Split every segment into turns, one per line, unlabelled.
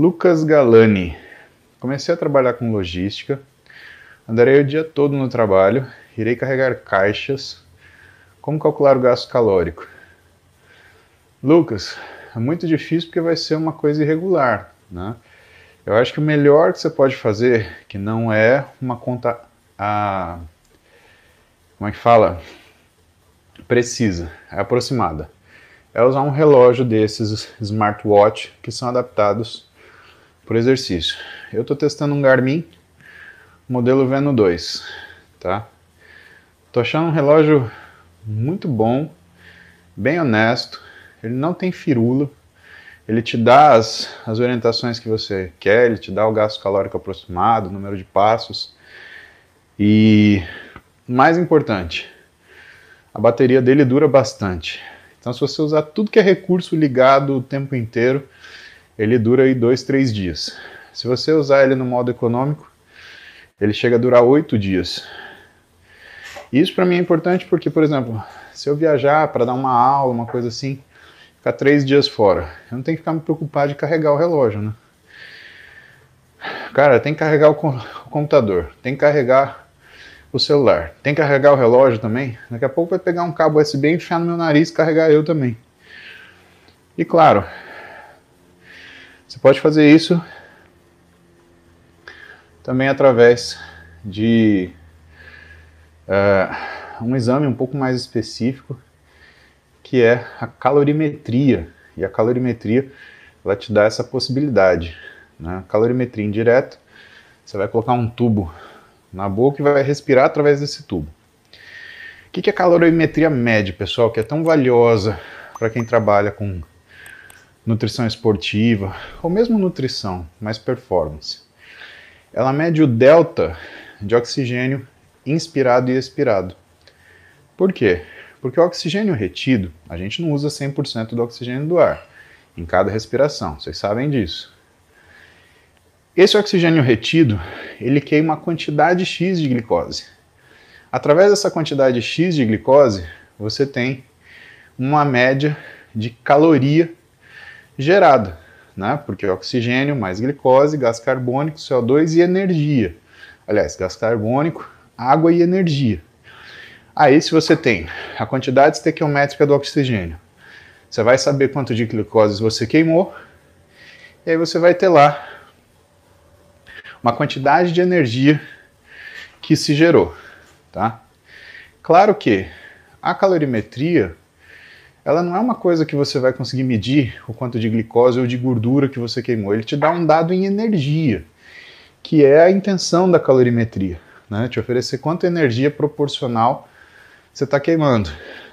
Lucas Galani. Comecei a trabalhar com logística. Andarei o dia todo no trabalho. Irei carregar caixas. Como calcular o gasto calórico? Lucas, é muito difícil porque vai ser uma coisa irregular, né? Eu acho que o melhor que você pode fazer, que não é uma conta a como é que fala? Precisa, é aproximada. É usar um relógio desses smartwatch que são adaptados por exercício. Eu estou testando um Garmin modelo Venu 2, tá? Tô achando um relógio muito bom, bem honesto, ele não tem firula, ele te dá as, as orientações que você quer, ele te dá o gasto calórico aproximado, o número de passos e, mais importante, a bateria dele dura bastante. Então, se você usar tudo que é recurso ligado o tempo inteiro, ele dura aí dois, três dias. Se você usar ele no modo econômico, ele chega a durar oito dias. Isso para mim é importante porque, por exemplo, se eu viajar para dar uma aula, uma coisa assim, ficar três dias fora, eu não tenho que ficar me preocupado de carregar o relógio, né? Cara, tem que carregar o, computador, tem que carregar o celular, tem que carregar o relógio também. Daqui a pouco vai pegar um cabo USB e enfiar no meu nariz e carregar eu também. E claro, você pode fazer isso também através de uh, um exame um pouco mais específico, que é a calorimetria. E a calorimetria ela te dá essa possibilidade. Né? Calorimetria indireta, você vai colocar um tubo na boca e vai respirar através desse tubo. O que, que a é calorimetria mede, pessoal, que é tão valiosa para quem trabalha com nutrição esportiva, ou mesmo nutrição, mas performance. Ela mede o delta de oxigênio inspirado e expirado. Por quê? Porque o oxigênio retido, a gente não usa 100% do oxigênio do ar em cada respiração, vocês sabem disso. Esse oxigênio retido, ele queima uma quantidade X de glicose. Através dessa quantidade X de glicose, você tem uma média de caloria gerado, né? porque é oxigênio mais glicose, gás carbônico, CO2 e energia. Aliás, gás carbônico, água e energia. Aí, se você tem a quantidade estequiométrica do oxigênio, você vai saber quanto de glicose você queimou, e aí você vai ter lá uma quantidade de energia que se gerou, tá? Claro que a calorimetria ela não é uma coisa que você vai conseguir medir o quanto de glicose ou de gordura que você queimou. Ele te dá um dado em energia, que é a intenção da calorimetria, né? Te oferecer quanto energia proporcional você está queimando.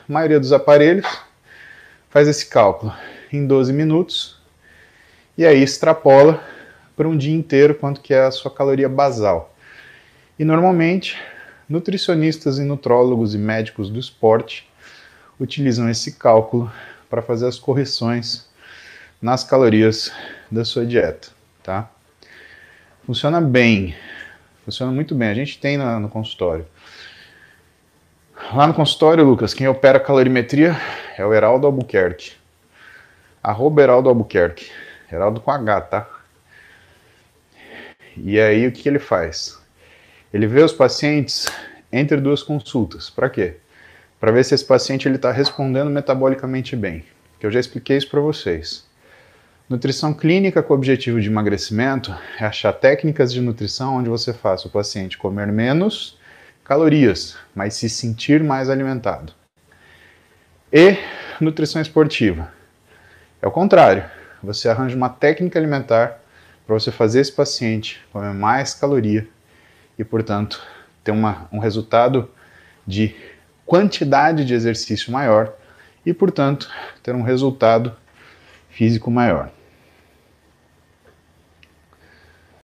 A maioria dos aparelhos faz esse cálculo em 12 minutos e aí extrapola para um dia inteiro quanto que é a sua caloria basal. E normalmente, nutricionistas e nutrólogos e médicos do esporte utilizam esse cálculo para fazer as correções nas calorias da sua dieta, tá? Funciona bem, funciona muito bem. A gente tem na, no consultório. Lá no consultório, Lucas, quem opera calorimetria é o Heraldo Albuquerque. Arroba Heraldo Albuquerque. Heraldo com H, tá? E aí o que ele faz? Ele vê os pacientes entre duas consultas. Para quê? para ver se esse paciente está respondendo metabolicamente bem, que eu já expliquei isso para vocês. Nutrição clínica com objetivo de emagrecimento é achar técnicas de nutrição onde você faça o paciente comer menos calorias, mas se sentir mais alimentado. E nutrição esportiva. É o contrário, você arranja uma técnica alimentar para você fazer esse paciente comer mais caloria e, portanto, ter uma, um resultado de quantidade de exercício maior e, portanto, ter um resultado físico maior.